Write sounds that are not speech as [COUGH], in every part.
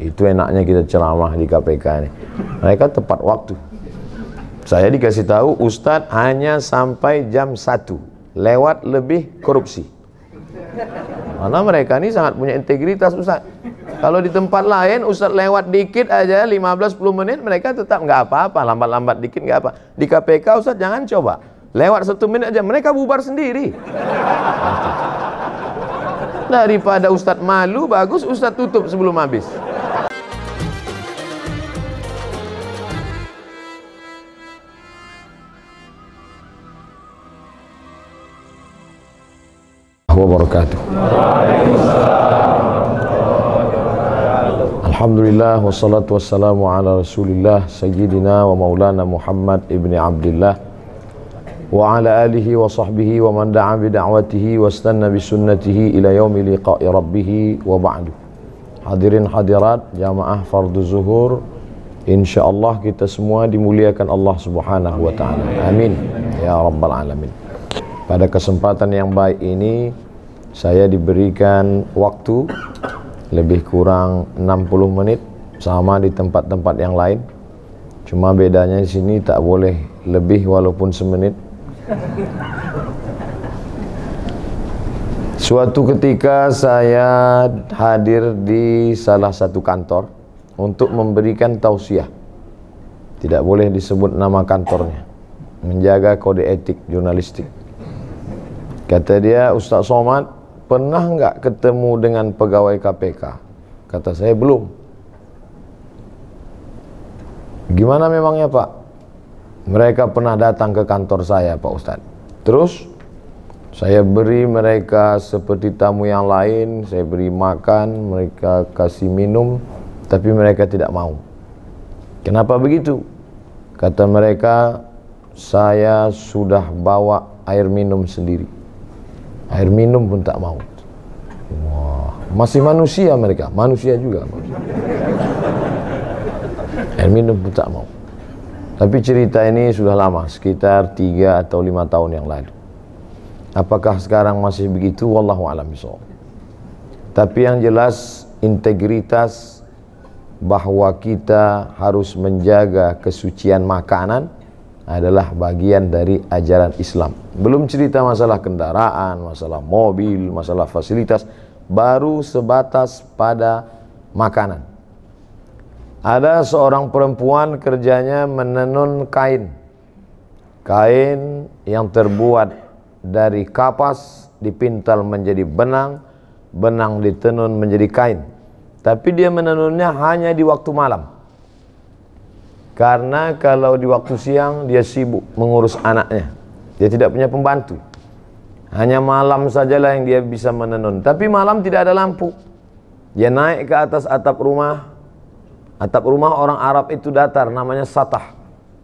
Itu enaknya kita ceramah di KPK ini. Mereka tepat waktu. Saya dikasih tahu Ustadz hanya sampai jam 1 lewat lebih korupsi. Karena mereka ini sangat punya integritas Ustadz. Kalau di tempat lain Ustadz lewat dikit aja 15-10 menit mereka tetap nggak apa-apa, lambat-lambat dikit nggak apa. Di KPK Ustadz jangan coba. Lewat satu menit aja mereka bubar sendiri. Nah, Daripada Ustadz malu, bagus Ustadz tutup sebelum habis. wabarakatuh. Alhamdulillah wassalatu wassalamu ala Rasulillah sayyidina wa maulana Muhammad ibni Abdullah wa ala alihi wa sahbihi wa man da'a bi da'watihi wa istanna bi sunnatihi ila yaumi liqa'i rabbih wa ba'du. Hadirin hadirat jamaah fardu zuhur insyaallah kita semua dimuliakan Allah Subhanahu wa taala. Amin ya rabbal alamin. Pada kesempatan yang baik ini saya diberikan waktu lebih kurang 60 menit sama di tempat-tempat yang lain. Cuma bedanya di sini tak boleh lebih walaupun semenit. Suatu ketika saya hadir di salah satu kantor untuk memberikan tausiah. Tidak boleh disebut nama kantornya. Menjaga kode etik jurnalistik. Kata dia, Ustaz Somad, pernah nggak ketemu dengan pegawai KPK? Kata saya belum. Gimana memangnya Pak? Mereka pernah datang ke kantor saya Pak Ustadz. Terus saya beri mereka seperti tamu yang lain, saya beri makan, mereka kasih minum, tapi mereka tidak mau. Kenapa begitu? Kata mereka, saya sudah bawa air minum sendiri air minum pun tak mau wah masih manusia mereka manusia juga air minum pun tak mau tapi cerita ini sudah lama sekitar tiga atau lima tahun yang lalu apakah sekarang masih begitu wallahu alam tapi yang jelas integritas bahwa kita harus menjaga kesucian makanan adalah bagian dari ajaran Islam. Belum cerita masalah kendaraan, masalah mobil, masalah fasilitas, baru sebatas pada makanan. Ada seorang perempuan kerjanya menenun kain. Kain yang terbuat dari kapas dipintal menjadi benang, benang ditenun menjadi kain. Tapi dia menenunnya hanya di waktu malam. Karena kalau di waktu siang dia sibuk mengurus anaknya. Dia tidak punya pembantu. Hanya malam sajalah yang dia bisa menenun. Tapi malam tidak ada lampu. Dia naik ke atas atap rumah. Atap rumah orang Arab itu datar, namanya satah.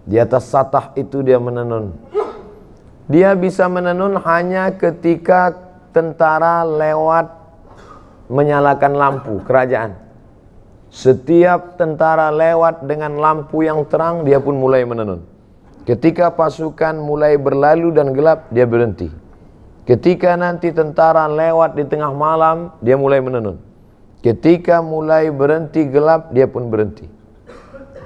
Di atas satah itu dia menenun. Dia bisa menenun hanya ketika tentara lewat menyalakan lampu kerajaan. Setiap tentara lewat dengan lampu yang terang, dia pun mulai menenun. Ketika pasukan mulai berlalu dan gelap, dia berhenti. Ketika nanti tentara lewat di tengah malam, dia mulai menenun. Ketika mulai berhenti gelap, dia pun berhenti.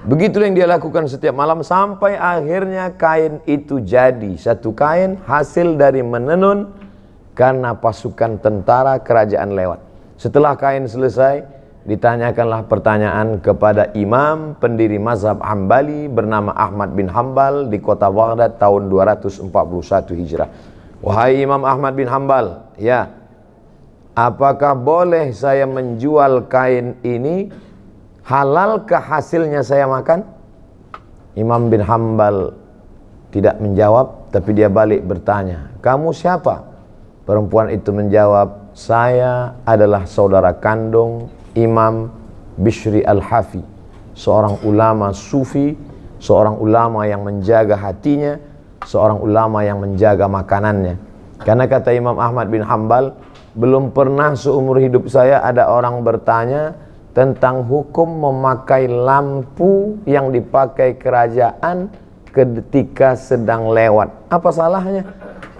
Begitu yang dia lakukan setiap malam sampai akhirnya kain itu jadi satu kain hasil dari menenun karena pasukan tentara kerajaan lewat. Setelah kain selesai, ditanyakanlah pertanyaan kepada imam pendiri mazhab Hambali bernama Ahmad bin Hambal di kota Baghdad tahun 241 Hijrah. Wahai Imam Ahmad bin Hambal, ya, apakah boleh saya menjual kain ini? Halalkah hasilnya saya makan? Imam bin Hambal tidak menjawab, tapi dia balik bertanya, "Kamu siapa?" Perempuan itu menjawab, "Saya adalah saudara kandung Imam Bishri Al-Hafi, seorang ulama sufi, seorang ulama yang menjaga hatinya, seorang ulama yang menjaga makanannya. Karena kata Imam Ahmad bin Hambal, belum pernah seumur hidup saya ada orang bertanya tentang hukum memakai lampu yang dipakai kerajaan ketika sedang lewat. Apa salahnya?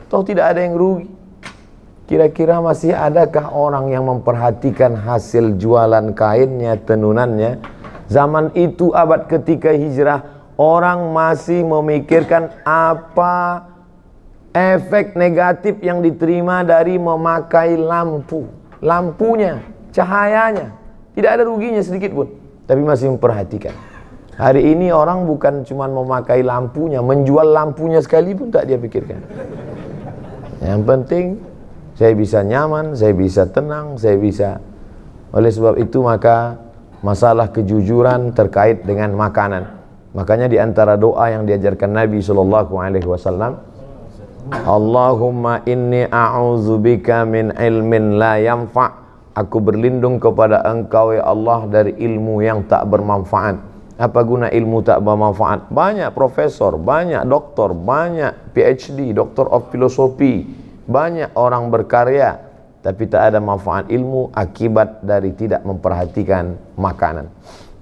Toh tidak ada yang rugi. Kira-kira masih adakah orang yang memperhatikan hasil jualan kainnya, tenunannya? Zaman itu abad ketika hijrah, orang masih memikirkan apa efek negatif yang diterima dari memakai lampu. Lampunya, cahayanya, tidak ada ruginya sedikit pun, tapi masih memperhatikan. Hari ini orang bukan cuma memakai lampunya, menjual lampunya sekalipun tak dia pikirkan. Yang penting saya bisa nyaman, saya bisa tenang, saya bisa. Oleh sebab itu maka masalah kejujuran terkait dengan makanan. Makanya di antara doa yang diajarkan Nabi Shallallahu Alaihi Wasallam, Allahumma inni a'udzubika min ilmin la yanfa. Aku berlindung kepada Engkau ya Allah dari ilmu yang tak bermanfaat. Apa guna ilmu tak bermanfaat? Banyak profesor, banyak doktor, banyak PhD, doktor of philosophy, banyak orang berkarya tapi tak ada manfaat ilmu akibat dari tidak memperhatikan makanan.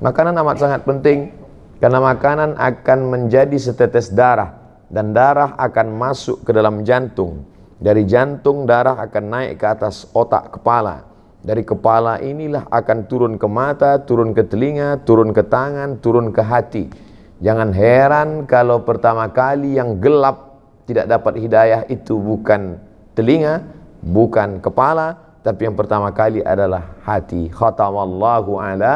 Makanan amat sangat penting karena makanan akan menjadi setetes darah dan darah akan masuk ke dalam jantung. Dari jantung darah akan naik ke atas otak kepala. Dari kepala inilah akan turun ke mata, turun ke telinga, turun ke tangan, turun ke hati. Jangan heran kalau pertama kali yang gelap tidak dapat hidayah itu bukan telinga, bukan kepala, tapi yang pertama kali adalah hati. Khatamallahu ala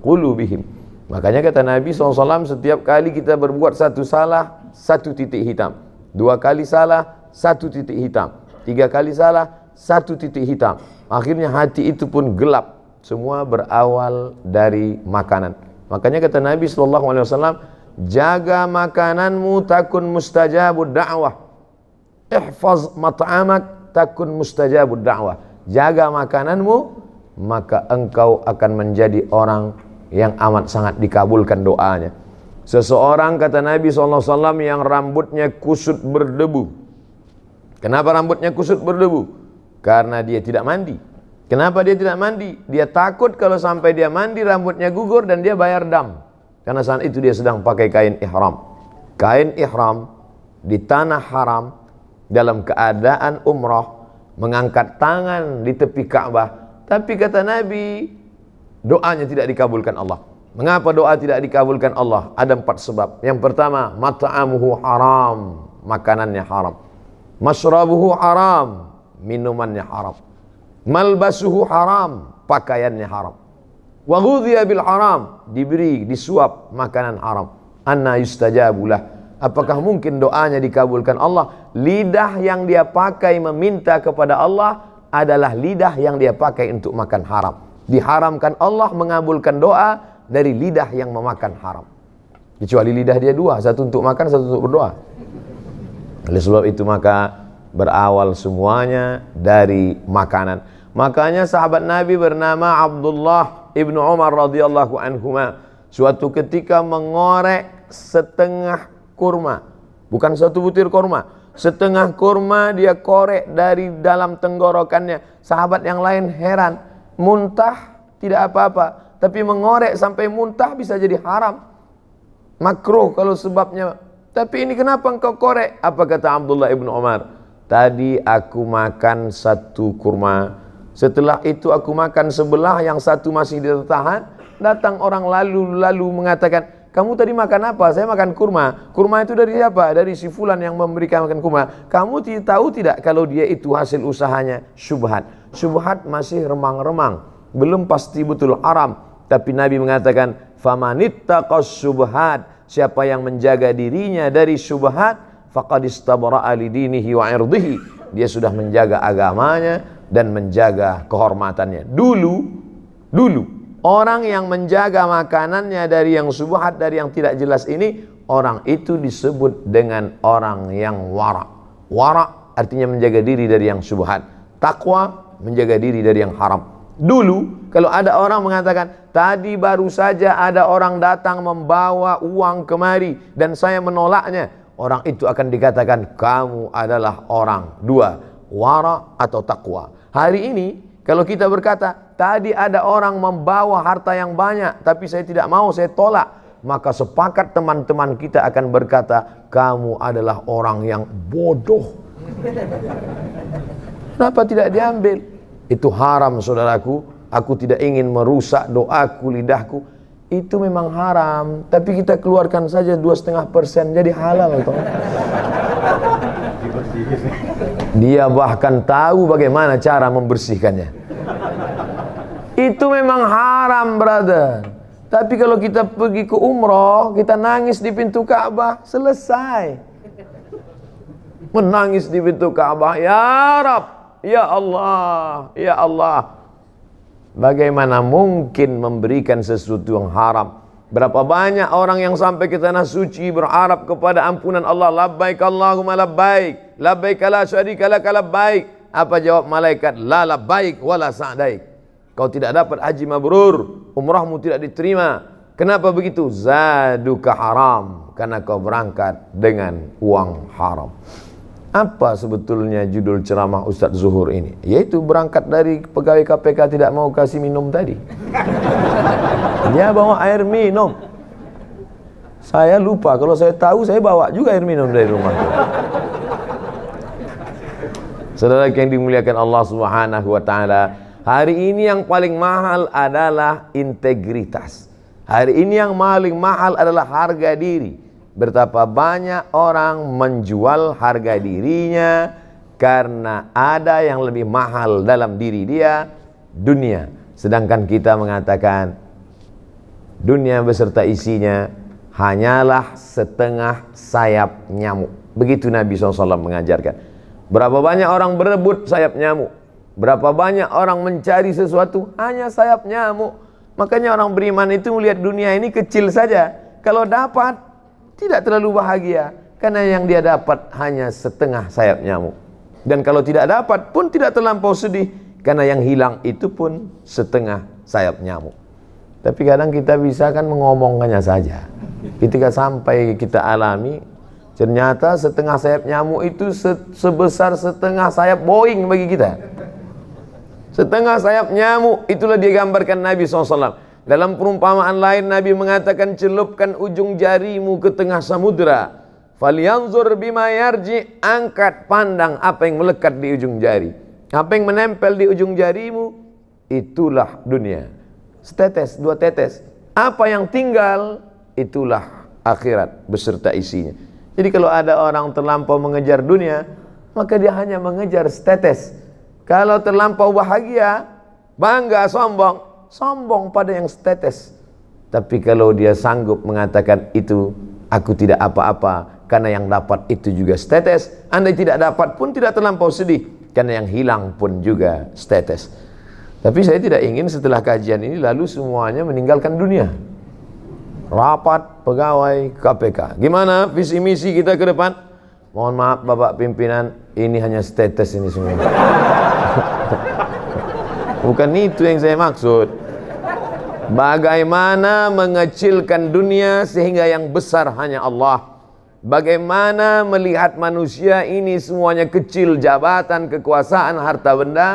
qulubihim. Makanya kata Nabi SAW setiap kali kita berbuat satu salah, satu titik hitam. Dua kali salah, satu titik hitam. Tiga kali salah, satu titik hitam. Akhirnya hati itu pun gelap. Semua berawal dari makanan. Makanya kata Nabi SAW, jaga makananmu takun mustajabud da'wah. Ihfaz mat'amak takun mustajabud da'wah. Jaga makananmu maka engkau akan menjadi orang yang amat sangat dikabulkan doanya. Seseorang kata Nabi SAW yang rambutnya kusut berdebu. Kenapa rambutnya kusut berdebu? Karena dia tidak mandi. Kenapa dia tidak mandi? Dia takut kalau sampai dia mandi rambutnya gugur dan dia bayar dam. Karena saat itu dia sedang pakai kain ihram. Kain ihram di tanah haram dalam keadaan umrah mengangkat tangan di tepi Ka'bah tapi kata Nabi doanya tidak dikabulkan Allah mengapa doa tidak dikabulkan Allah ada empat sebab yang pertama mata'amuhu haram makanannya haram masyrabuhu haram minumannya haram malbasuhu haram pakaiannya haram wa bil haram diberi disuap makanan haram anna yustajabulah Apakah mungkin doanya dikabulkan Allah? Lidah yang dia pakai meminta kepada Allah adalah lidah yang dia pakai untuk makan haram. Diharamkan Allah mengabulkan doa dari lidah yang memakan haram. Kecuali lidah dia dua, satu untuk makan, satu untuk berdoa. Oleh sebab itu maka berawal semuanya dari makanan. Makanya sahabat Nabi bernama Abdullah ibnu Umar radhiyallahu anhu. suatu ketika mengorek setengah kurma. Bukan satu butir kurma. Setengah kurma dia korek dari dalam tenggorokannya. Sahabat yang lain heran. Muntah tidak apa-apa. Tapi mengorek sampai muntah bisa jadi haram. Makruh kalau sebabnya. Tapi ini kenapa engkau korek? Apa kata Abdullah ibn Umar? Tadi aku makan satu kurma. Setelah itu aku makan sebelah yang satu masih ditahan. Datang orang lalu-lalu mengatakan, kamu tadi makan apa? Saya makan kurma. Kurma itu dari siapa? Dari si fulan yang memberikan makan kurma. Kamu tahu tidak kalau dia itu hasil usahanya? Subhat. Subhat masih remang-remang. Belum pasti betul aram. Tapi Nabi mengatakan, "Famanittaqas subhat." Siapa yang menjaga dirinya dari subhat, faqad ali lidinihi wa irdihi. Dia sudah menjaga agamanya dan menjaga kehormatannya. Dulu, dulu Orang yang menjaga makanannya dari yang subhat dari yang tidak jelas ini, orang itu disebut dengan orang yang warak. Warak artinya menjaga diri dari yang subhat, Takwa menjaga diri dari yang haram. Dulu kalau ada orang mengatakan, tadi baru saja ada orang datang membawa uang kemari dan saya menolaknya. Orang itu akan dikatakan, kamu adalah orang dua, warak atau takwa. Hari ini kalau kita berkata, tadi ada orang membawa harta yang banyak, tapi saya tidak mau, saya tolak. Maka sepakat teman-teman kita akan berkata, kamu adalah orang yang bodoh. Kenapa tidak diambil? Itu haram saudaraku. Aku tidak ingin merusak doaku, lidahku. Itu memang haram. Tapi kita keluarkan saja dua setengah persen jadi halal. Toh. Dia bahkan tahu bagaimana cara membersihkannya. Itu memang haram, brother. Tapi kalau kita pergi ke umroh, kita nangis di pintu Ka'bah, selesai. Menangis di pintu Ka'bah, ya Rab, ya Allah, ya Allah. Bagaimana mungkin memberikan sesuatu yang haram? Berapa banyak orang yang sampai ke tanah suci berharap kepada ampunan Allah. Labbaik Allahumma labbaik. Labbaik ala syarika laka labbaik. Apa jawab malaikat? La labbaik wa la sa'daik. Kau tidak dapat haji mabrur. Umrahmu tidak diterima. Kenapa begitu? Zaduka haram. Karena kau berangkat dengan uang Haram. apa sebetulnya judul ceramah Ustadz Zuhur ini? Yaitu berangkat dari pegawai KPK tidak mau kasih minum tadi. Dia bawa air minum. Saya lupa, kalau saya tahu saya bawa juga air minum dari rumah. Saudara yang dimuliakan Allah Subhanahu wa taala, hari ini yang paling mahal adalah integritas. Hari ini yang paling mahal adalah harga diri. Betapa banyak orang menjual harga dirinya karena ada yang lebih mahal dalam diri dia, dunia. Sedangkan kita mengatakan dunia beserta isinya hanyalah setengah sayap nyamuk. Begitu Nabi SAW mengajarkan. Berapa banyak orang berebut sayap nyamuk. Berapa banyak orang mencari sesuatu hanya sayap nyamuk. Makanya orang beriman itu melihat dunia ini kecil saja. Kalau dapat tidak terlalu bahagia karena yang dia dapat hanya setengah sayap nyamuk. Dan kalau tidak dapat pun tidak terlampau sedih karena yang hilang itu pun setengah sayap nyamuk. Tapi kadang kita bisa kan mengomongkannya saja. Ketika sampai kita alami, ternyata setengah sayap nyamuk itu se sebesar setengah sayap Boeing bagi kita. Setengah sayap nyamuk itulah digambarkan Nabi SAW. Dalam perumpamaan lain Nabi mengatakan celupkan ujung jarimu ke tengah samudra. Falyanzur bima yarji, angkat pandang apa yang melekat di ujung jari. Apa yang menempel di ujung jarimu, itulah dunia. Setetes, dua tetes. Apa yang tinggal, itulah akhirat beserta isinya. Jadi kalau ada orang terlampau mengejar dunia, maka dia hanya mengejar setetes. Kalau terlampau bahagia, bangga, sombong, sombong pada yang setetes. Tapi kalau dia sanggup mengatakan itu, aku tidak apa-apa, karena yang dapat itu juga setetes. Anda tidak dapat pun tidak terlampau sedih, karena yang hilang pun juga setetes. Tapi saya tidak ingin setelah kajian ini lalu semuanya meninggalkan dunia. Rapat pegawai KPK. Gimana visi misi kita ke depan? Mohon maaf Bapak pimpinan, ini hanya status ini semua. [LAUGHS] Bukan itu yang saya maksud. Bagaimana mengecilkan dunia sehingga yang besar hanya Allah. Bagaimana melihat manusia ini semuanya kecil jabatan, kekuasaan, harta benda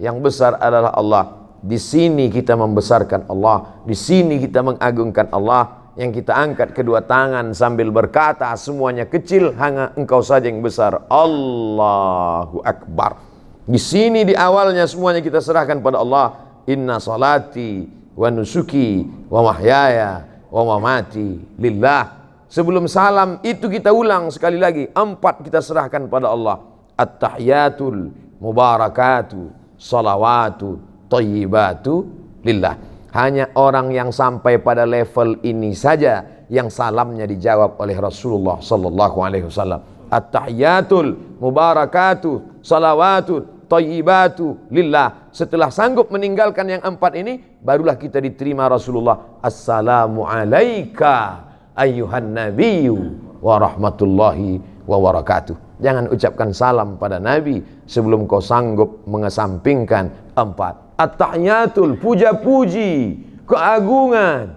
yang besar adalah Allah. Di sini kita membesarkan Allah, di sini kita mengagungkan Allah yang kita angkat kedua tangan sambil berkata semuanya kecil hanya engkau saja yang besar. Allahu Akbar. Di sini di awalnya semuanya kita serahkan pada Allah. Inna salati wa nusuki wa mahyaya wa mamati lillah. Sebelum salam itu kita ulang sekali lagi. Empat kita serahkan pada Allah. At-tahiyatul mubarakatu salawatu tayyibatu lillah. Hanya orang yang sampai pada level ini saja yang salamnya dijawab oleh Rasulullah sallallahu alaihi wasallam. At-tahiyatul mubarakatu salawatu tayyibatu lillah. Setelah sanggup meninggalkan yang empat ini, barulah kita diterima Rasulullah. Assalamu alayka ayyuhan nabiyyu wa rahmatullahi wa barakatuh. Jangan ucapkan salam pada Nabi sebelum kau sanggup mengesampingkan empat. At-tahyatul, puja-puji, keagungan.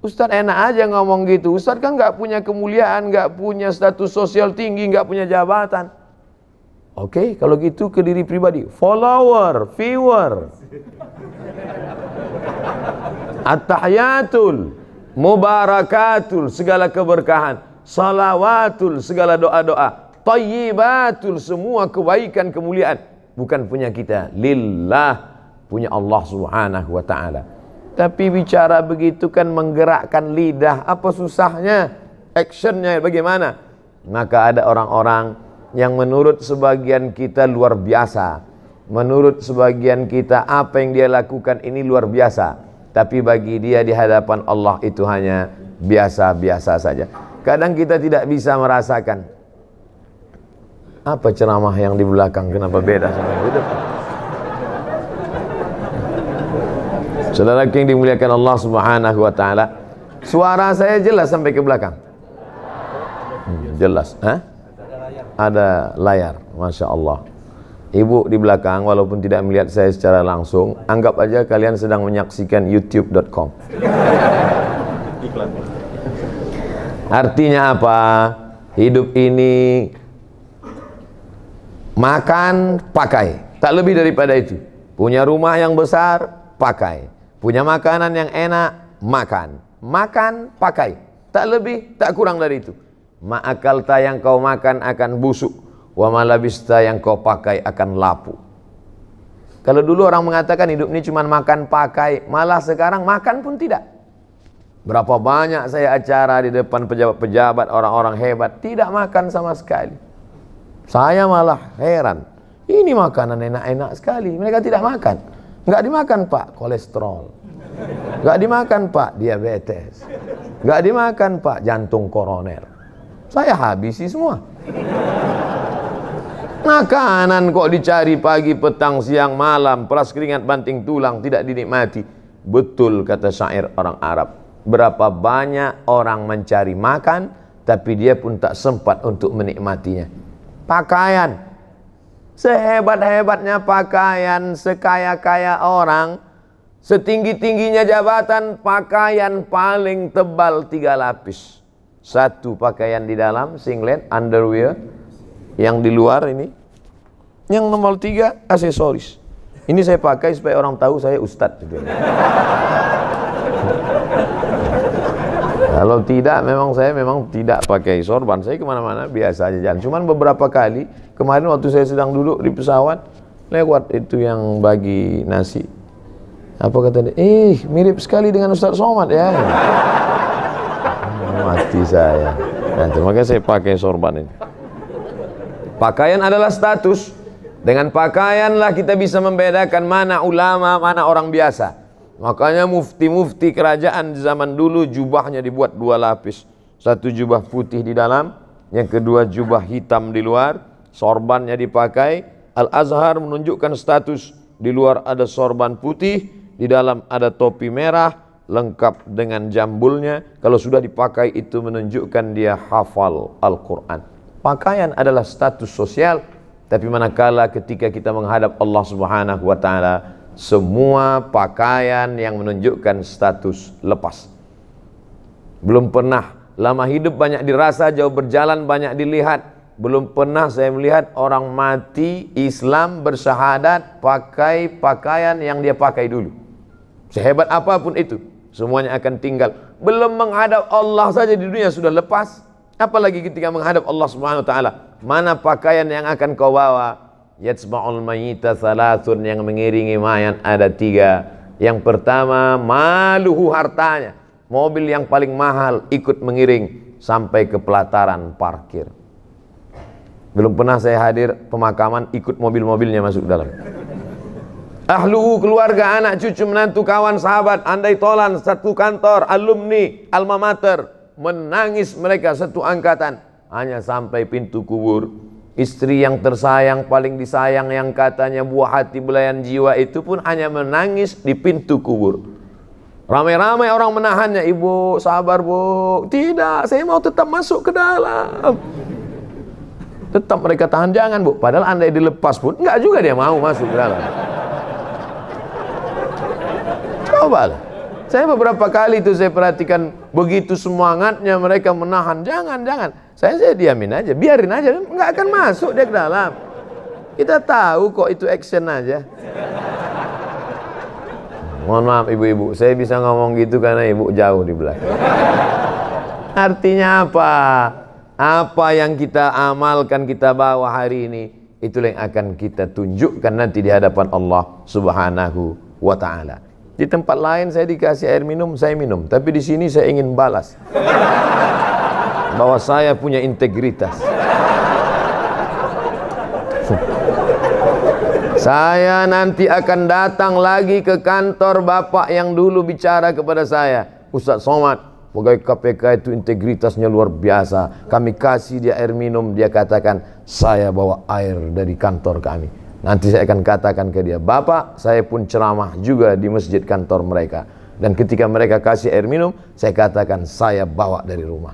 Ustadz enak aja ngomong gitu. Ustadz kan nggak punya kemuliaan, nggak punya status sosial tinggi, nggak punya jabatan. Oke, okay, kalau gitu ke diri pribadi, follower, viewer. At-tahiyatul, mubarakatul, segala keberkahan, salawatul, segala doa-doa, tayyibatul, semua kebaikan, kemuliaan bukan punya kita, lillah, punya Allah Subhanahu wa taala. Tapi bicara begitu kan menggerakkan lidah, apa susahnya? Actionnya bagaimana? Maka ada orang-orang yang menurut sebagian kita luar biasa. Menurut sebagian kita apa yang dia lakukan ini luar biasa. Tapi bagi dia di hadapan Allah itu hanya biasa-biasa saja. Kadang kita tidak bisa merasakan apa ceramah yang di belakang kenapa beda sama yang di depan. Saudara yang dimuliakan Allah Subhanahu wa taala. Suara saya jelas sampai ke belakang. Hmm, jelas, Hah? ada layar, masya Allah. Ibu di belakang, walaupun tidak melihat saya secara langsung, anggap aja kalian sedang menyaksikan youtube.com. Artinya apa? Hidup ini makan, pakai. Tak lebih daripada itu. Punya rumah yang besar, pakai. Punya makanan yang enak, makan. Makan, pakai. Tak lebih, tak kurang dari itu. Ma'akalta yang kau makan akan busuk. Wa malabista yang kau pakai akan lapu. Kalau dulu orang mengatakan hidup ini cuma makan pakai, malah sekarang makan pun tidak. Berapa banyak saya acara di depan pejabat-pejabat orang-orang hebat, tidak makan sama sekali. Saya malah heran. Ini makanan enak-enak sekali, mereka tidak makan. Enggak dimakan, Pak, kolesterol. Enggak dimakan, Pak, diabetes. Enggak dimakan, Pak, jantung koroner. Saya habisi semua. Makanan kok dicari pagi, petang, siang, malam, peras keringat, banting tulang, tidak dinikmati. Betul kata syair orang Arab. Berapa banyak orang mencari makan, tapi dia pun tak sempat untuk menikmatinya. Pakaian, sehebat-hebatnya pakaian, sekaya-kaya orang, setinggi-tingginya jabatan, pakaian paling tebal tiga lapis satu pakaian di dalam singlet underwear yang di luar ini yang nomor tiga aksesoris ini saya pakai supaya orang tahu saya ustadz gitu. kalau tidak memang saya memang tidak pakai sorban saya kemana-mana biasa aja jalan cuman beberapa kali kemarin waktu saya sedang duduk di pesawat lewat itu yang bagi nasi apa kata dia eh mirip sekali dengan Ustadz Somad ya hati saya. Nah, terima kasih pakai sorban ini. Pakaian adalah status. Dengan pakaianlah kita bisa membedakan mana ulama, mana orang biasa. Makanya mufti-mufti kerajaan zaman dulu jubahnya dibuat dua lapis. Satu jubah putih di dalam, yang kedua jubah hitam di luar, sorbannya dipakai. Al-Azhar menunjukkan status di luar ada sorban putih, di dalam ada topi merah, lengkap dengan jambulnya. Kalau sudah dipakai itu menunjukkan dia hafal Al-Quran. Pakaian adalah status sosial. Tapi manakala ketika kita menghadap Allah Subhanahu wa taala, semua pakaian yang menunjukkan status lepas. Belum pernah lama hidup banyak dirasa, jauh berjalan banyak dilihat. Belum pernah saya melihat orang mati Islam bersahadat pakai pakaian yang dia pakai dulu. Sehebat apapun itu. Semuanya akan tinggal. Belum menghadap Allah saja di dunia sudah lepas. Apalagi ketika menghadap Allah Subhanahu wa taala. Mana pakaian yang akan kau bawa? Yatsma'ul mayyita salatun yang mengiringi mayat ada tiga. Yang pertama, maluhu hartanya. Mobil yang paling mahal ikut mengiring sampai ke pelataran parkir. Belum pernah saya hadir pemakaman ikut mobil-mobilnya masuk dalam. Ahlu keluarga anak cucu menantu kawan sahabat andai tolan satu kantor alumni alma mater menangis mereka satu angkatan hanya sampai pintu kubur istri yang tersayang paling disayang yang katanya buah hati belayan jiwa itu pun hanya menangis di pintu kubur ramai-ramai orang menahannya ibu sabar bu tidak saya mau tetap masuk ke dalam tetap mereka tahan jangan bu padahal andai dilepas pun nggak juga dia mau masuk ke dalam Allahu Saya beberapa kali itu saya perhatikan begitu semangatnya mereka menahan, jangan jangan. Saya saya diamin aja, biarin aja, Enggak akan masuk dia ke dalam. Kita tahu kok itu action aja. Mohon maaf ibu-ibu, saya bisa ngomong gitu karena ibu jauh di belakang. Artinya apa? Apa yang kita amalkan kita bawa hari ini itulah yang akan kita tunjukkan nanti di hadapan Allah Subhanahu wa taala. Di tempat lain saya dikasih air minum, saya minum. Tapi di sini saya ingin balas. Bahwa saya punya integritas. saya nanti akan datang lagi ke kantor bapak yang dulu bicara kepada saya. Ustaz Somad, pegawai KPK itu integritasnya luar biasa. Kami kasih dia air minum, dia katakan, saya bawa air dari kantor kami. Nanti saya akan katakan ke dia, Bapak saya pun ceramah juga di masjid kantor mereka. Dan ketika mereka kasih air minum, saya katakan saya bawa dari rumah.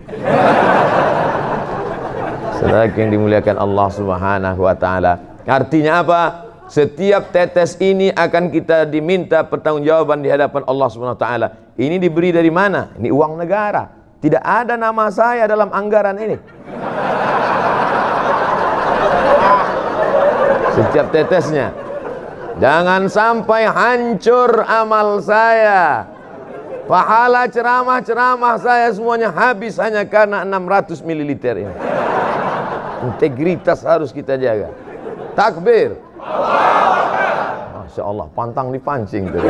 Saudara [LAUGHS] yang dimuliakan Allah Subhanahu wa taala. Artinya apa? Setiap tetes ini akan kita diminta pertanggungjawaban di hadapan Allah Subhanahu wa taala. Ini diberi dari mana? Ini uang negara. Tidak ada nama saya dalam anggaran ini. setiap tetesnya jangan sampai hancur amal saya pahala ceramah-ceramah saya semuanya habis hanya karena 600 ml ini integritas harus kita jaga takbir Masya Allah pantang dipancing tadi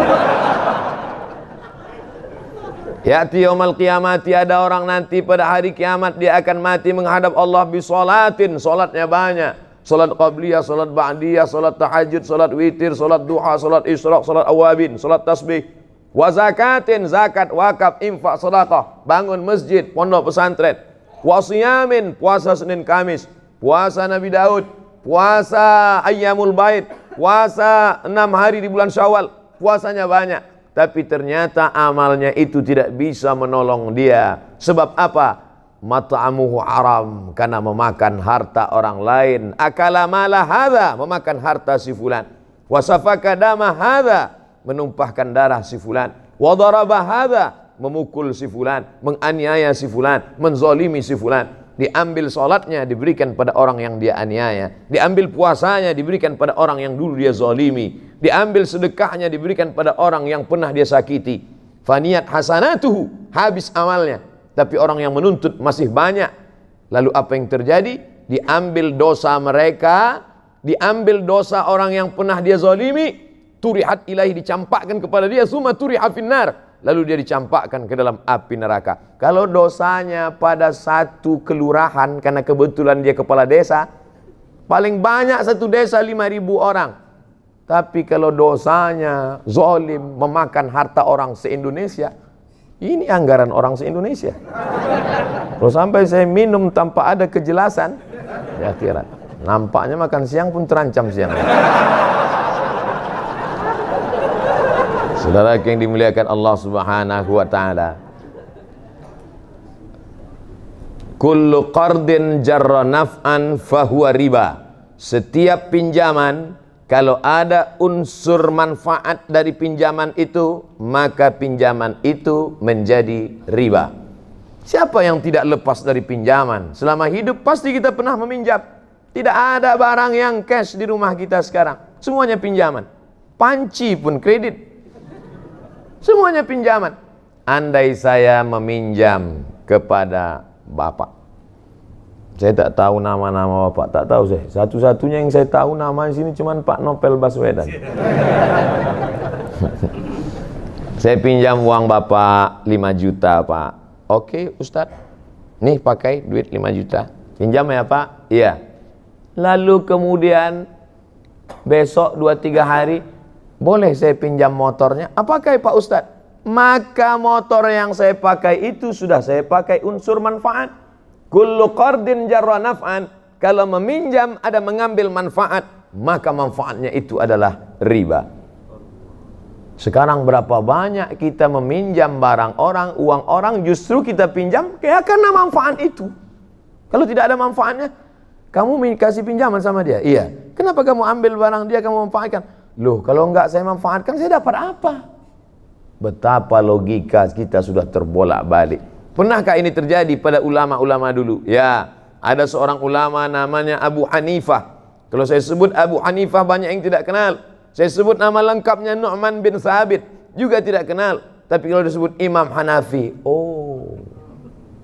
Ya yaumal kiamati ada orang nanti pada hari kiamat dia akan mati menghadap Allah bisolatin, solatnya banyak. Salat qabliyah, salat ba'diyah, salat tahajud, salat witir, salat duha, salat isyraq, salat awabin, salat tasbih. Wa zakatin, zakat, wakaf, infak, sedekah. Bangun masjid, pondok pesantren. Wa siyamin, puasa Senin Kamis. Puasa Nabi Daud. Puasa Ayyamul Bait. Puasa enam hari di bulan Syawal. Puasanya banyak. Tapi ternyata amalnya itu tidak bisa menolong dia. Sebab apa? mat'amuhu haram karena memakan harta orang lain akala mala hadha memakan harta si fulan wasafaka dama hadha menumpahkan darah si fulan wa hadha memukul si fulan menganiaya si fulan menzalimi si fulan diambil salatnya diberikan pada orang yang dia aniaya diambil puasanya diberikan pada orang yang dulu dia zolimi. diambil sedekahnya diberikan pada orang yang pernah dia sakiti faniat hasanatuhu habis amalnya tapi orang yang menuntut masih banyak. Lalu apa yang terjadi? Diambil dosa mereka, diambil dosa orang yang pernah dia zalimi, turihat ilahi dicampakkan kepada dia, summa turihat finnar. Lalu dia dicampakkan ke dalam api neraka. Kalau dosanya pada satu kelurahan, karena kebetulan dia kepala desa, paling banyak satu desa 5.000 orang. Tapi kalau dosanya zolim memakan harta orang se-Indonesia, ini anggaran orang se-Indonesia. Kalau sampai saya minum tanpa ada kejelasan, ya kira. Nampaknya makan siang pun terancam siang. Saudara yang dimuliakan Allah Subhanahu wa taala. Kullu qardin jarra naf'an fahuwa riba. Setiap pinjaman kalau ada unsur manfaat dari pinjaman itu, maka pinjaman itu menjadi riba. Siapa yang tidak lepas dari pinjaman? Selama hidup pasti kita pernah meminjam. Tidak ada barang yang cash di rumah kita sekarang. Semuanya pinjaman. Panci pun kredit. Semuanya pinjaman. Andai saya meminjam kepada Bapak saya tak tahu nama-nama Bapak, tak tahu saya. Satu-satunya yang saya tahu nama di sini cuma Pak Nopel Baswedan. [LAUGHS] saya pinjam uang Bapak 5 juta, Pak. Oke, Ustadz. Nih pakai duit 5 juta. Pinjam ya, Pak? Iya. Lalu kemudian besok 2-3 hari, boleh saya pinjam motornya? Apakah Pak Ustadz? Maka motor yang saya pakai itu sudah saya pakai unsur manfaat. Kullu qardin jarra naf'an. Kalau meminjam ada mengambil manfaat, maka manfaatnya itu adalah riba. Sekarang berapa banyak kita meminjam barang orang, uang orang justru kita pinjam ya karena manfaat itu. Kalau tidak ada manfaatnya, kamu kasih pinjaman sama dia. Iya. Kenapa kamu ambil barang dia kamu manfaatkan? Loh, kalau enggak saya manfaatkan, saya dapat apa? Betapa logika kita sudah terbolak-balik. Pernahkah ini terjadi pada ulama-ulama dulu? Ya, ada seorang ulama namanya Abu Hanifah. Kalau saya sebut Abu Hanifah banyak yang tidak kenal. Saya sebut nama lengkapnya Nu'man bin Sabit juga tidak kenal. Tapi kalau disebut Imam Hanafi, oh.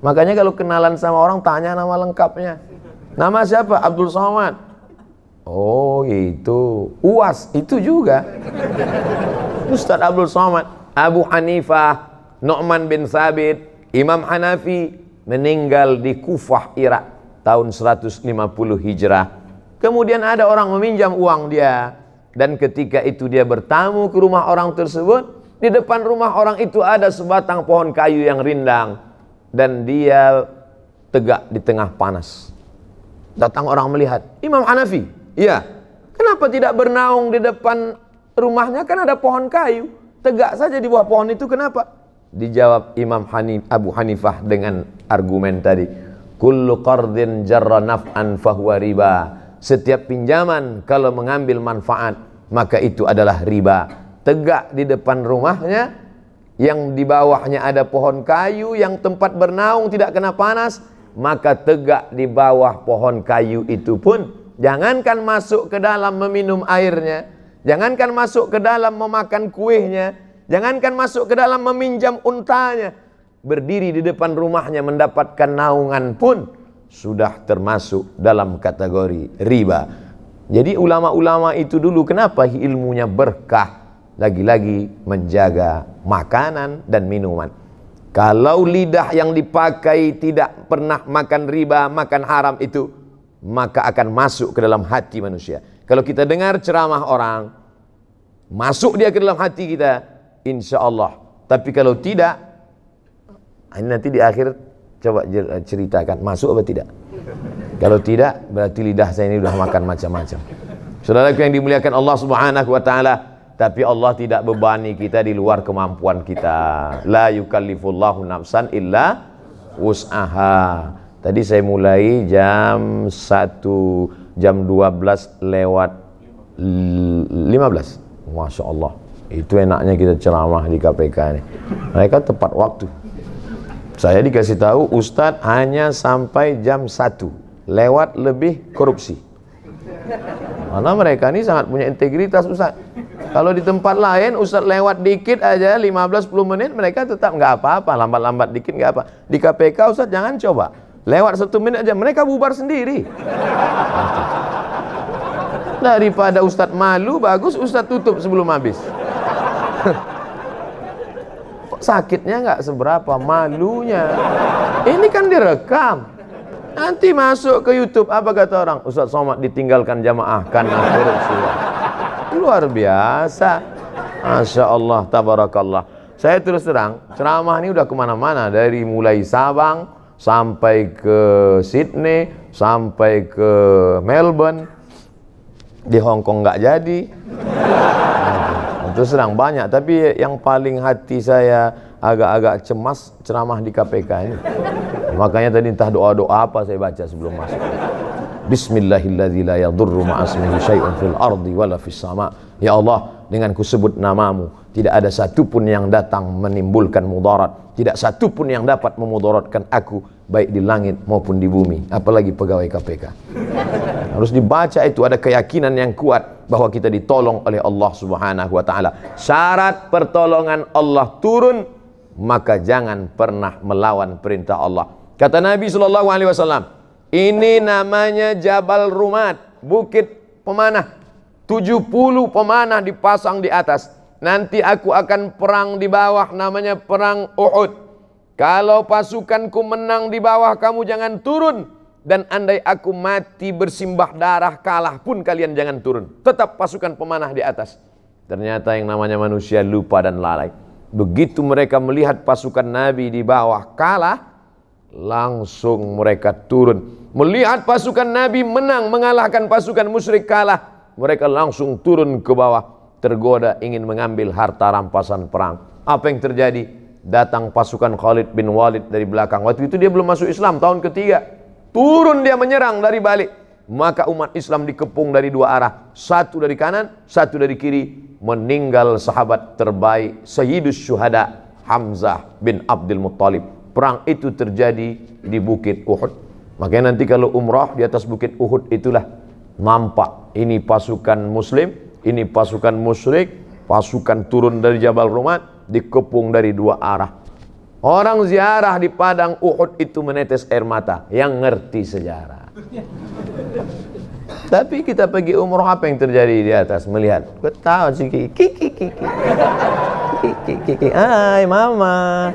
Makanya kalau kenalan sama orang tanya nama lengkapnya. Nama siapa? Abdul Somad. Oh, itu. Uas itu juga. Ustaz Abdul Somad, Abu Hanifah, Nu'man bin Sabit, Imam Hanafi meninggal di Kufah, Irak tahun 150 Hijrah. Kemudian ada orang meminjam uang dia dan ketika itu dia bertamu ke rumah orang tersebut, di depan rumah orang itu ada sebatang pohon kayu yang rindang dan dia tegak di tengah panas. Datang orang melihat, Imam Hanafi, iya. Kenapa tidak bernaung di depan rumahnya kan ada pohon kayu? Tegak saja di bawah pohon itu kenapa? Dijawab Imam Hanif, Abu Hanifah dengan argumen tadi. Kullu qardin jarra naf'an fahuwa riba. Setiap pinjaman kalau mengambil manfaat maka itu adalah riba. Tegak di depan rumahnya yang di bawahnya ada pohon kayu yang tempat bernaung tidak kena panas maka tegak di bawah pohon kayu itu pun jangankan masuk ke dalam meminum airnya jangankan masuk ke dalam memakan kuehnya Jangankan masuk ke dalam meminjam untanya. Berdiri di depan rumahnya mendapatkan naungan pun sudah termasuk dalam kategori riba. Jadi ulama-ulama itu dulu kenapa ilmunya berkah? Lagi-lagi menjaga makanan dan minuman. Kalau lidah yang dipakai tidak pernah makan riba, makan haram itu, maka akan masuk ke dalam hati manusia. Kalau kita dengar ceramah orang, masuk dia ke dalam hati kita, insya Allah. Tapi kalau tidak, ini nanti di akhir coba eh, ceritakan masuk apa tidak. Kalau tidak, berarti lidah saya ini sudah makan macam-macam. Saudara yang dimuliakan Allah Subhanahu wa taala, tapi Allah tidak bebani kita di luar kemampuan kita. La yukallifullahu nafsan illa wus'aha. Tadi saya mulai jam 1, jam 12 lewat 15. Masya Allah. Itu enaknya kita ceramah di KPK ini. Mereka tepat waktu. Saya dikasih tahu Ustadz hanya sampai jam satu, Lewat lebih korupsi. Karena mereka ini sangat punya integritas Ustadz. Kalau di tempat lain Ustadz lewat dikit aja 15-10 menit mereka tetap nggak apa-apa. Lambat-lambat dikit nggak apa. Di KPK Ustadz jangan coba. Lewat satu menit aja mereka bubar sendiri. Nah, daripada Ustadz malu, bagus Ustadz tutup sebelum habis. [LAUGHS] sakitnya nggak seberapa malunya ini kan direkam nanti masuk ke YouTube apa kata orang Ustadz Somad ditinggalkan jamaah karena korupsi luar biasa Masya Allah tabarakallah saya terus terang ceramah ini udah kemana-mana dari mulai Sabang sampai ke Sydney sampai ke Melbourne di Hong Kong nggak jadi Terus terang banyak, tapi yang paling hati saya agak-agak cemas ceramah di KPK ini. Makanya tadi entah doa-doa apa saya baca sebelum masuk. Bismillahilladzi la ma'asmihi fil ardi sama. Ya Allah, dengan kusebut namamu tidak ada satupun yang datang menimbulkan mudarat tidak satupun yang dapat memudaratkan aku baik di langit maupun di bumi apalagi pegawai KPK harus dibaca itu ada keyakinan yang kuat bahwa kita ditolong oleh Allah Subhanahu wa taala syarat pertolongan Allah turun maka jangan pernah melawan perintah Allah kata Nabi sallallahu alaihi wasallam ini namanya Jabal Rumat bukit pemanah 70 pemanah dipasang di atas. Nanti aku akan perang di bawah namanya perang Uhud. Kalau pasukanku menang di bawah kamu jangan turun. Dan andai aku mati bersimbah darah kalah pun kalian jangan turun. Tetap pasukan pemanah di atas. Ternyata yang namanya manusia lupa dan lalai. Begitu mereka melihat pasukan Nabi di bawah kalah, langsung mereka turun. Melihat pasukan Nabi menang mengalahkan pasukan musyrik kalah, mereka langsung turun ke bawah, tergoda ingin mengambil harta rampasan perang. Apa yang terjadi? Datang pasukan Khalid bin Walid dari belakang. Waktu itu dia belum masuk Islam, tahun ketiga. Turun dia menyerang dari balik. Maka umat Islam dikepung dari dua arah. Satu dari kanan, satu dari kiri. Meninggal sahabat terbaik Sayyidus Syuhada Hamzah bin Abdul Muttalib. Perang itu terjadi di Bukit Uhud. Makanya nanti kalau umrah di atas Bukit Uhud itulah nampak ini pasukan muslim, ini pasukan musyrik, pasukan turun dari Jabal Rumat, dikepung dari dua arah. Orang ziarah di padang Uhud itu menetes air mata yang ngerti sejarah. Tapi kita pergi umroh apa yang terjadi di atas melihat? ketawa sih kiki kiki kiki kiki kiki. Hai mama.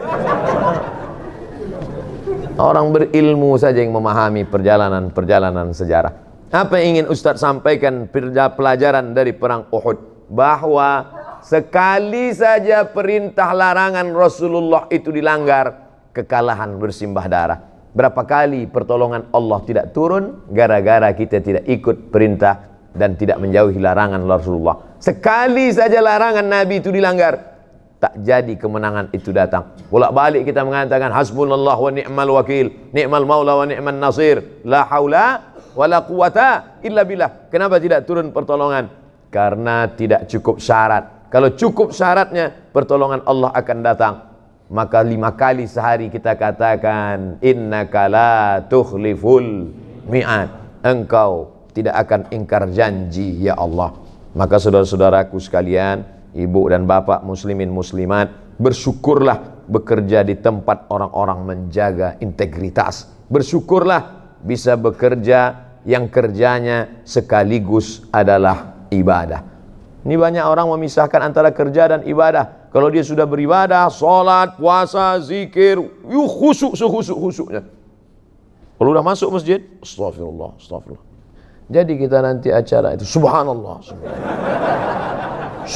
Orang berilmu saja yang memahami perjalanan-perjalanan sejarah. Apa yang ingin Ustadz sampaikan pelajaran dari perang Uhud? Bahwa sekali saja perintah larangan Rasulullah itu dilanggar, kekalahan bersimbah darah. Berapa kali pertolongan Allah tidak turun gara-gara kita tidak ikut perintah dan tidak menjauhi larangan Rasulullah. Sekali saja larangan Nabi itu dilanggar, tak jadi kemenangan itu datang. Bolak-balik kita mengatakan hasbunallah wa ni'mal wakil, ni'mal maula wa ni'man nasir, la haula wala quwata illa billah. Kenapa tidak turun pertolongan? Karena tidak cukup syarat. Kalau cukup syaratnya, pertolongan Allah akan datang. Maka lima kali sehari kita katakan, Inna kala tuhliful mi'at. Engkau tidak akan ingkar janji, ya Allah. Maka saudara-saudaraku sekalian, ibu dan bapak muslimin muslimat, bersyukurlah bekerja di tempat orang-orang menjaga integritas. Bersyukurlah bisa bekerja yang kerjanya sekaligus adalah ibadah. Ini banyak orang memisahkan antara kerja dan ibadah. Kalau dia sudah beribadah, sholat, puasa, zikir, yuk khusuk, khusuk, khusuknya. Kalau sudah masuk masjid, astagfirullah, astagfirullah. Jadi kita nanti acara itu, subhanallah. subhanallah.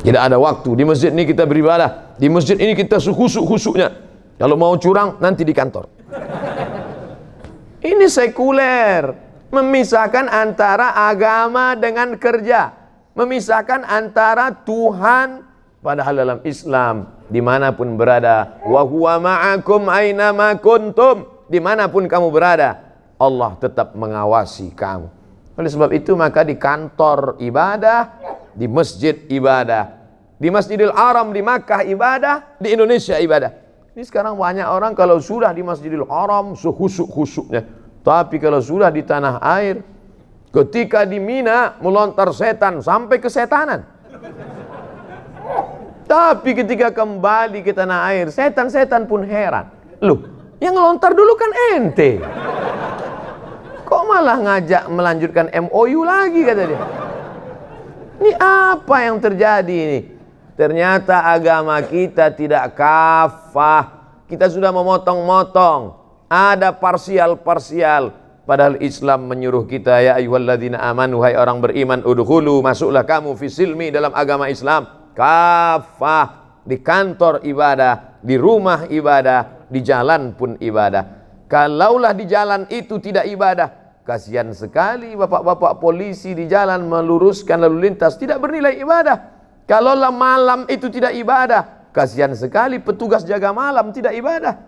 Tidak ada waktu. Di masjid ini kita beribadah. Di masjid ini kita khusuk-khusuknya. Kalau mau curang, nanti di kantor. Ini sekuler, memisahkan antara agama dengan kerja, memisahkan antara Tuhan padahal dalam Islam dimanapun berada wa huwa ma'akum aina dimanapun kamu berada Allah tetap mengawasi kamu oleh sebab itu maka di kantor ibadah di masjid ibadah di Masjidil Aram di Makkah ibadah di Indonesia ibadah ini sekarang banyak orang kalau sudah di Masjidil Haram sehusuk-husuknya. Tapi kalau sudah di tanah air, ketika di Mina melontar setan sampai ke setanan. Tapi ketika kembali ke tanah air, setan-setan pun heran. Loh, yang ngelontar dulu kan ente. Kok malah ngajak melanjutkan MOU lagi kata dia. Ini apa yang terjadi ini? Ternyata agama kita tidak kafah. Kita sudah memotong-motong. Ada parsial-parsial. Padahal Islam menyuruh kita ya ayuhalladzina amanu hai orang beriman udhulu masuklah kamu fisilmi dalam agama Islam kafah di kantor ibadah, di rumah ibadah, di jalan pun ibadah. Kalaulah di jalan itu tidak ibadah, Kasihan sekali bapak-bapak polisi di jalan meluruskan lalu lintas tidak bernilai ibadah. Kalaulah malam itu tidak ibadah, kasihan sekali petugas jaga malam tidak ibadah.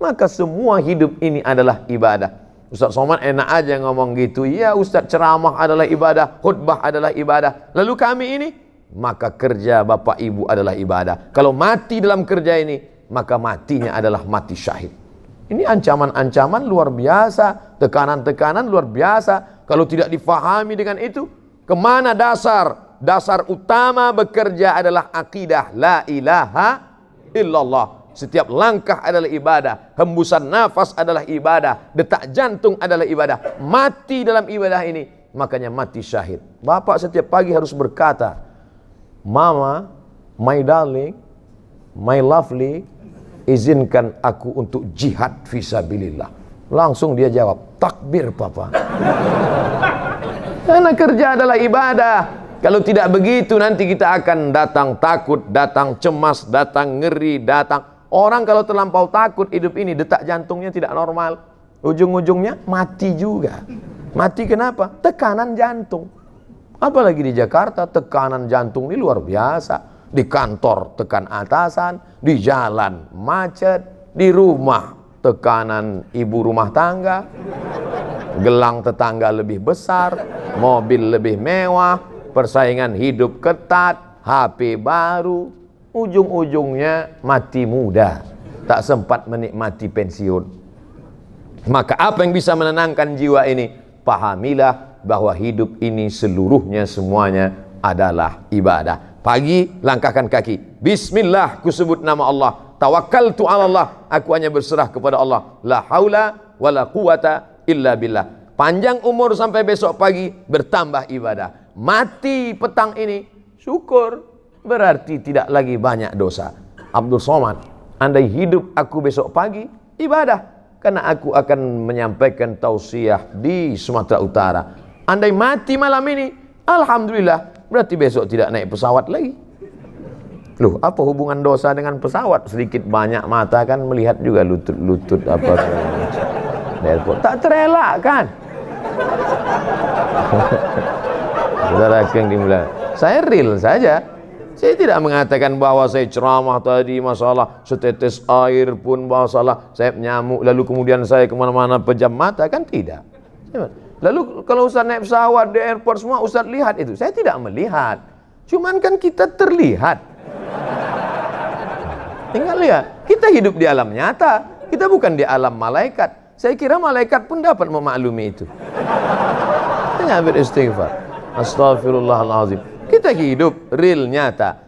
Maka semua hidup ini adalah ibadah. Ustaz Somad enak aja ngomong gitu. Ya Ustaz ceramah adalah ibadah, khutbah adalah ibadah. Lalu kami ini, maka kerja bapak ibu adalah ibadah. Kalau mati dalam kerja ini, maka matinya adalah mati syahid. Ini ancaman-ancaman luar biasa, tekanan-tekanan luar biasa. Kalau tidak difahami dengan itu, kemana dasar dasar utama bekerja adalah akidah la ilaha illallah. Setiap langkah adalah ibadah, hembusan nafas adalah ibadah, detak jantung adalah ibadah. Mati dalam ibadah ini, makanya mati syahid. Bapak setiap pagi harus berkata, "Mama, my darling, my lovely, izinkan aku untuk jihad visabilillah." Langsung dia jawab, "Takbir, Papa." [LAUGHS] Karena kerja adalah ibadah, kalau tidak begitu nanti kita akan datang takut, datang cemas, datang ngeri, datang orang kalau terlampau takut hidup ini detak jantungnya tidak normal. Ujung-ujungnya mati juga. Mati kenapa? Tekanan jantung. Apalagi di Jakarta tekanan jantung ini luar biasa. Di kantor tekan atasan, di jalan macet, di rumah tekanan ibu rumah tangga, gelang tetangga lebih besar, mobil lebih mewah, persaingan hidup ketat, HP baru, ujung-ujungnya mati muda, tak sempat menikmati pensiun. Maka apa yang bisa menenangkan jiwa ini? Pahamilah bahwa hidup ini seluruhnya semuanya adalah ibadah. Pagi langkahkan kaki. Bismillah ku sebut nama Allah. Tawakal tu Allah. Aku hanya berserah kepada Allah. La haula wa la quwata illa billah. Panjang umur sampai besok pagi bertambah ibadah mati petang ini, syukur berarti tidak lagi banyak dosa. Abdul Somad, andai hidup aku besok pagi, ibadah. Karena aku akan menyampaikan tausiah di Sumatera Utara. Andai mati malam ini, Alhamdulillah, berarti besok tidak naik pesawat lagi. Loh, apa hubungan dosa dengan pesawat? Sedikit banyak mata kan melihat juga lutut-lutut apa airport. Tak terelak kan? [LAUGHS] Saudara yang dimulai. Saya real saja. Saya tidak mengatakan bahwa saya ceramah tadi masalah setetes air pun masalah saya nyamuk lalu kemudian saya kemana-mana pejam mata kan tidak. Lalu kalau Ustaz naik pesawat di airport semua Ustaz lihat itu. Saya tidak melihat. Cuman kan kita terlihat. Tinggal lihat. Ya? Kita hidup di alam nyata. Kita bukan di alam malaikat. Saya kira malaikat pun dapat memaklumi itu. Jangan ambil istighfar. Astagfirullahaladzim. Kita hidup real nyata.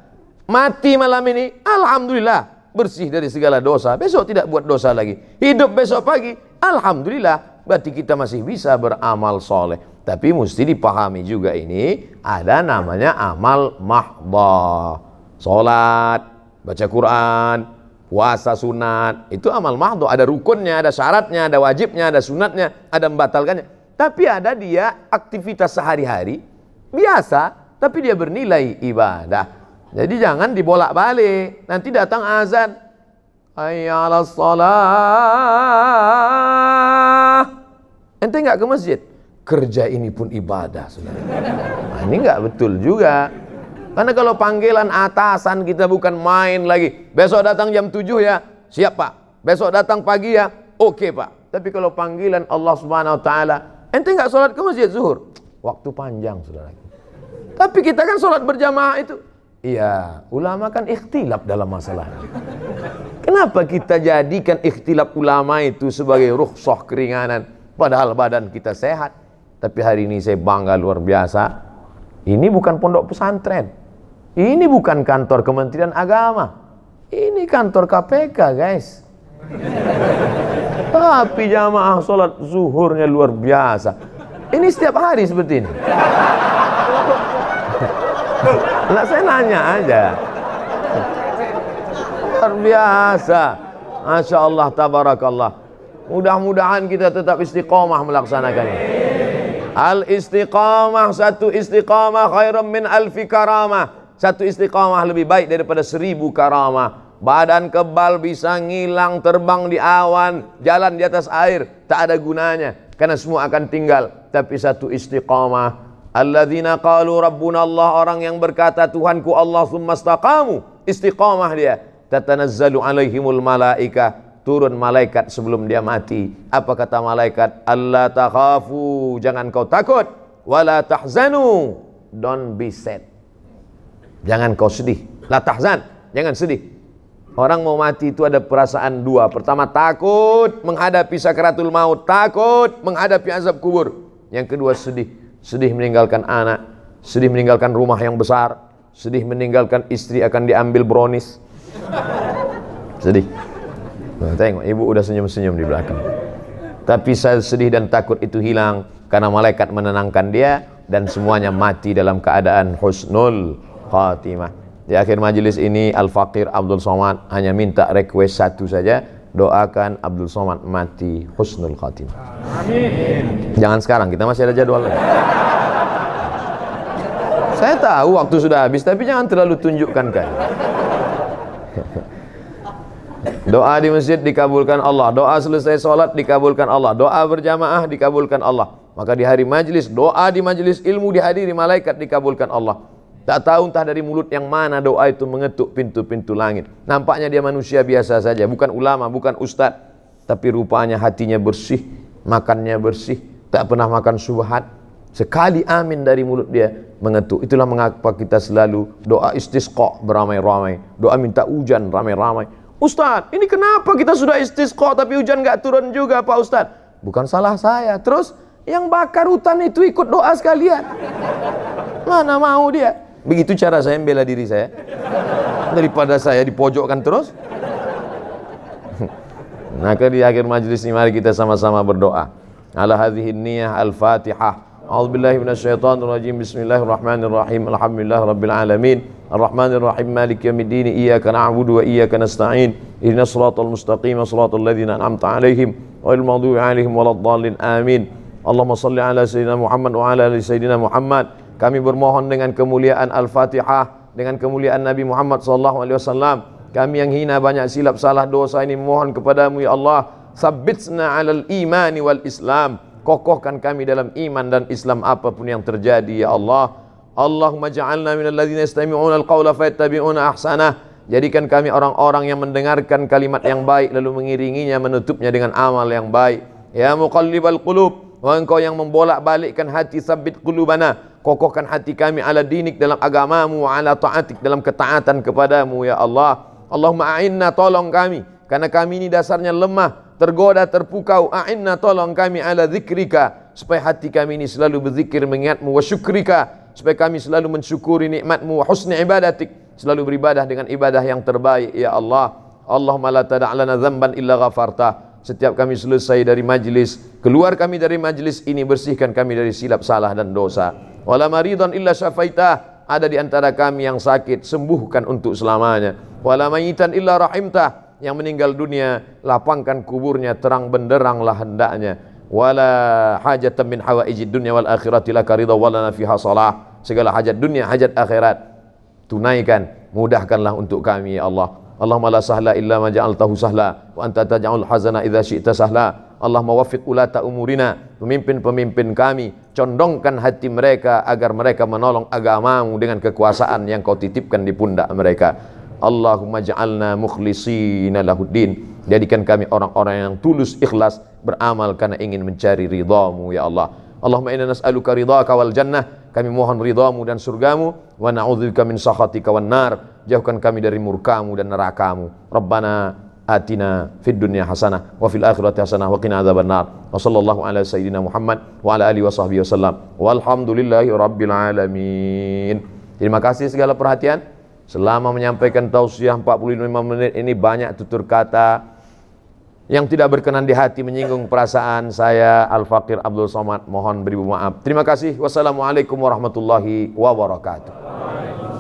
Mati malam ini, alhamdulillah bersih dari segala dosa. Besok tidak buat dosa lagi. Hidup besok pagi, alhamdulillah berarti kita masih bisa beramal soleh. Tapi mesti dipahami juga ini ada namanya amal mahbah. Salat, baca Quran, puasa sunat, itu amal mahdoh. Ada rukunnya, ada syaratnya, ada wajibnya, ada sunatnya, ada membatalkannya. Tapi ada dia aktivitas sehari-hari biasa, tapi dia bernilai ibadah. Jadi jangan dibolak-balik. Nanti datang azan. Ayyala salah. Ente nggak ke masjid. Kerja ini pun ibadah, saudara. Nah, ini nggak betul juga. Karena kalau panggilan atasan kita bukan main lagi. Besok datang jam 7 ya. Siap, Pak. Besok datang pagi ya. Oke, Pak. Tapi kalau panggilan Allah Subhanahu wa taala, ente nggak sholat ke masjid zuhur. Waktu panjang, saudara. Tapi kita kan sholat berjamaah itu. Iya, ulama kan ikhtilaf dalam masalah. Kenapa kita jadikan ikhtilaf ulama itu sebagai ruhsoh keringanan? Padahal badan kita sehat. Tapi hari ini saya bangga luar biasa. Ini bukan pondok pesantren. Ini bukan kantor Kementerian Agama. Ini kantor KPK, guys. Tapi jamaah sholat zuhurnya luar biasa. Ini setiap hari seperti ini lah saya nanya aja luar biasa Masya Allah tabarakallah mudah-mudahan kita tetap istiqomah melaksanakannya al istiqomah satu istiqomah khairan min alfi karamah satu istiqomah lebih baik daripada seribu karamah badan kebal bisa ngilang terbang di awan jalan di atas air tak ada gunanya karena semua akan tinggal tapi satu istiqomah Alladzina qalu rabbuna Allah orang yang berkata Tuhanku Allah summa istaqamu. Istiqamah dia. Tatanazzalu alaihimul malaika. Turun malaikat sebelum dia mati. Apa kata malaikat? Allah takhafu. Jangan kau takut. Wala tahzanu. Don't be sad. Jangan kau sedih. La tahzan. Jangan sedih. Orang mau mati itu ada perasaan dua. Pertama takut menghadapi sakaratul maut. Takut menghadapi azab kubur. Yang kedua sedih sedih meninggalkan anak, sedih meninggalkan rumah yang besar, sedih meninggalkan istri akan diambil brownies. sedih. Nah, tengok, ibu udah senyum-senyum di belakang. Tapi saya sedih dan takut itu hilang karena malaikat menenangkan dia dan semuanya mati dalam keadaan husnul khatimah. Di akhir majelis ini Al Fakir Abdul Somad hanya minta request satu saja doakan Abdul Somad mati husnul khatimah. Amin. Jangan sekarang, kita masih ada jadwal lagi. Saya tahu waktu sudah habis, tapi jangan terlalu tunjukkan kan. Doa di masjid dikabulkan Allah. Doa selesai sholat dikabulkan Allah. Doa berjamaah dikabulkan Allah. Maka di hari majlis, doa di majlis ilmu dihadiri malaikat dikabulkan Allah. Tak tahu entah dari mulut yang mana doa itu mengetuk pintu-pintu langit. Nampaknya dia manusia biasa saja, bukan ulama, bukan ustadz. Tapi rupanya hatinya bersih, makannya bersih, tak pernah makan subhat. Sekali amin dari mulut dia mengetuk. Itulah mengapa kita selalu doa istisqa beramai-ramai. Doa minta hujan ramai-ramai. Ustaz, ini kenapa kita sudah istisqa tapi hujan nggak turun juga Pak Ustaz? Bukan salah saya. Terus yang bakar hutan itu ikut doa sekalian. Mana mau dia? Begitu cara saya membela diri saya. Daripada saya dipojokkan terus. Nah, [LAUGHS] di akhir majlis ini mari kita sama-sama berdoa. Ala hadhihi niyyah al-Fatihah. al billahi minasyaitonir rajim. Bismillahirrahmanirrahim. Alhamdulillah rabbil alamin. ar rahmanirrahim Rahim Malik Yawmiddin Iyyaka na'budu wa iyyaka nasta'in Ihdinas siratal mustaqim siratal ladzina an'amta 'alaihim ghairil maghdubi 'alaihim waladdallin amin Allahumma salli 'ala sayyidina Muhammad wa 'ala ali sayyidina Muhammad kami bermohon dengan kemuliaan Al-Fatihah dengan kemuliaan Nabi Muhammad sallallahu alaihi wasallam. Kami yang hina banyak silap salah dosa ini mohon kepadamu ya Allah, sabitsna alal imani wal Islam. Kokohkan kami dalam iman dan Islam apapun yang terjadi ya Allah. Allahumma ja'alna minal ladzina yastami'una al-qawla fayattabi'una ahsana. Jadikan kami orang-orang yang mendengarkan kalimat yang baik lalu mengiringinya menutupnya dengan amal yang baik. Ya al qulub, wa engkau yang membolak-balikkan hati sabit qulubana kokohkan hati kami ala dinik dalam agamamu wa ala ta'atik dalam ketaatan kepadamu ya Allah Allahumma a'inna tolong kami karena kami ini dasarnya lemah tergoda terpukau a'inna tolong kami ala zikrika supaya hati kami ini selalu berzikir mengingatmu wa syukrika supaya kami selalu mensyukuri nikmatmu wa husni ibadatik selalu beribadah dengan ibadah yang terbaik ya Allah Allahumma la tada'lana zamban illa ghafarta setiap kami selesai dari majlis keluar kami dari majlis ini bersihkan kami dari silap salah dan dosa Wala maridan illa syafaitah Ada di antara kami yang sakit Sembuhkan untuk selamanya Wala mayitan illa Rahimta Yang meninggal dunia Lapangkan kuburnya Terang benderanglah hendaknya Wala hajat min hawa ijid dunia wal akhirat Ila karidha walana fiha salah Segala hajat dunia, hajat akhirat Tunaikan, mudahkanlah untuk kami ya Allah Allahumma la sahla illa ma ja'altahu sahla wa anta taj'alul hazana idha syi'ta sahla Allah mawafiq ulata umurina, pemimpin-pemimpin kami, condongkan hati mereka agar mereka menolong agamamu dengan kekuasaan yang kau titipkan di pundak mereka. Allahumma ja'alna mukhlisina lahuddin. Jadikan kami orang-orang yang tulus ikhlas beramal karena ingin mencari ridhamu ya Allah. Allahumma inna nas'aluka ridhaka wal jannah. Kami mohon ridhamu dan surgamu. Wa na'udzubika min sakhatika wal nar. Jauhkan kami dari murkamu dan nerakamu. Rabbana atina fid dunya hasanah wa fil akhirati hasanah wa qina adzabannar wa sallallahu ala sayyidina Muhammad wa ala alihi wa sahbihi wasallam walhamdulillahi rabbil alamin terima kasih segala perhatian selama menyampaikan tausiah 45 menit ini banyak tutur kata yang tidak berkenan di hati menyinggung perasaan saya Al-Fakir Abdul Somad mohon beribu maaf terima kasih wassalamualaikum warahmatullahi wabarakatuh